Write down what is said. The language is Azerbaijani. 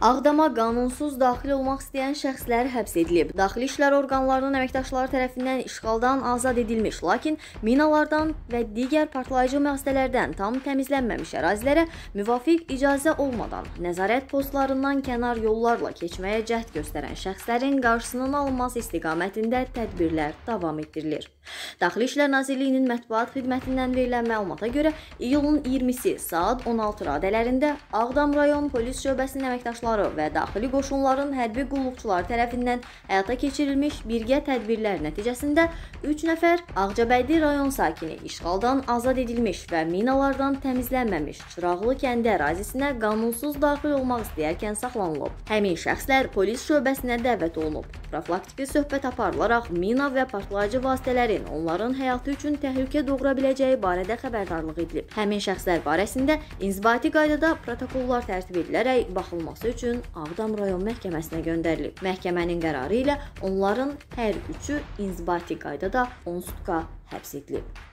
Ağdama qanunsuz daxil olmaq istəyən şəxslər həbs edilib. Daxili İşlər orqanlarının əməkdaşları tərəfindən işğaldan azad edilmiş, lakin minalardan və digər partlayıcı müəssisələrdən tam təmizlənməmiş ərazilərə müvafiq icazə olmadan nəzarət postlarından kənar yollarla keçməyə cəhd göstərən şəxslərin qarşısının alınması istiqamətində tədbirlər davam etdirilir. Daxili İşlər Nazirliyinin mətbuat xidmətindən verilən məlumata görə iyulun 20-si saat 16 radələrində Ağdam rayon polis şöbəsinin əməkdaşları qulluqçuları və daxili qoşunların hərbi qulluqçuları tərəfindən həyata keçirilmiş birgə tədbirlər nəticəsində 3 nəfər Ağcabəydi rayon sakini işğaldan azad edilmiş və minalardan təmizlənməmiş Çıraqlı kəndi ərazisinə qanunsuz daxil olmaq istəyərkən saxlanılıb. Həmin şəxslər polis şöbəsinə dəvət olunub. Profilaktiki söhbət aparılaraq mina və partlayıcı vasitələrin onların həyatı üçün təhlükə doğura biləcəyi barədə xəbərdarlıq edilib. Həmin şəxslər barəsində inzibati qaydada protokollar tərtib edilərək baxılması üçün üçün Ağdam rayon məhkəməsinə göndərilib. Məhkəmənin qərarı ilə onların hər üçü inzibati qaydada 10 sutka həbs edilib.